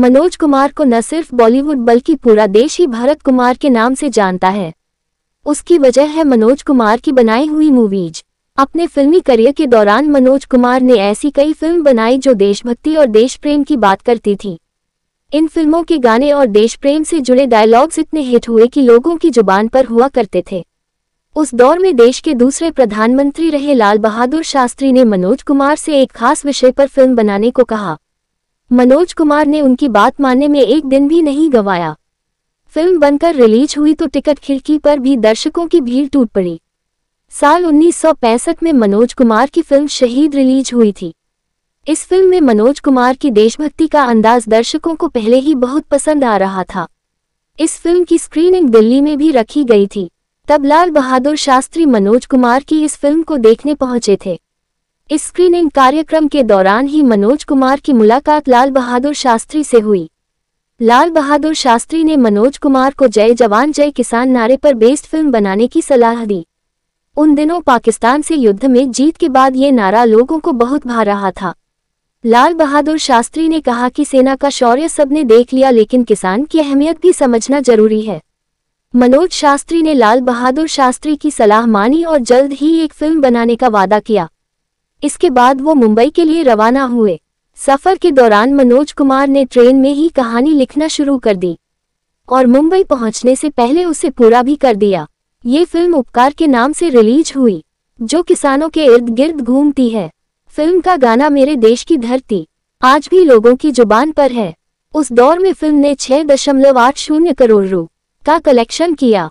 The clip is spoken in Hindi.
मनोज कुमार को न सिर्फ बॉलीवुड बल्कि पूरा देश ही भारत कुमार के नाम से जानता है उसकी वजह है मनोज कुमार की बनाई हुई मूवीज अपने फिल्मी करियर के दौरान मनोज कुमार ने ऐसी कई फिल्म बनाई जो देशभक्ति और देश प्रेम की बात करती थी इन फिल्मों के गाने और देश प्रेम से जुड़े डायलॉग्स इतने हिट हुए कि लोगों की जुबान पर हुआ करते थे उस दौर में देश के दूसरे प्रधानमंत्री रहे लाल बहादुर शास्त्री ने मनोज कुमार से एक खास विषय पर फिल्म बनाने को कहा मनोज कुमार ने उनकी बात मानने में एक दिन भी नहीं गवाया फिल्म बनकर रिलीज हुई तो टिकट खिड़की पर भी दर्शकों की भीड़ टूट पड़ी साल उन्नीस में मनोज कुमार की फिल्म शहीद रिलीज हुई थी इस फिल्म में मनोज कुमार की देशभक्ति का अंदाज दर्शकों को पहले ही बहुत पसंद आ रहा था इस फिल्म की स्क्रीनिंग दिल्ली में भी रखी गई थी तब लाल बहादुर शास्त्री मनोज कुमार की इस फिल्म को देखने पहुंचे थे इस स्क्रीनिंग कार्यक्रम के दौरान ही मनोज कुमार की मुलाकात लाल बहादुर शास्त्री से हुई लाल बहादुर शास्त्री ने मनोज कुमार को जय जवान जय किसान नारे पर बेस्ड फिल्म बनाने की सलाह दी उन दिनों पाकिस्तान से युद्ध में जीत के बाद ये नारा लोगों को बहुत भा रहा था लाल बहादुर शास्त्री ने कहा कि सेना का शौर्य सबने देख लिया लेकिन किसान की अहमियत भी समझना जरूरी है मनोज शास्त्री ने लाल बहादुर शास्त्री की सलाह मानी और जल्द ही एक फिल्म बनाने का वादा किया इसके बाद वो मुंबई के लिए रवाना हुए सफर के दौरान मनोज कुमार ने ट्रेन में ही कहानी लिखना शुरू कर दी और मुंबई पहुंचने से पहले उसे पूरा भी कर दिया ये फिल्म उपकार के नाम से रिलीज हुई जो किसानों के इर्द गिर्द घूमती है फिल्म का गाना मेरे देश की धरती आज भी लोगों की जुबान पर है उस दौर में फिल्म ने छह दशमलव आठ शून्य करोड़ रू का कलेक्शन किया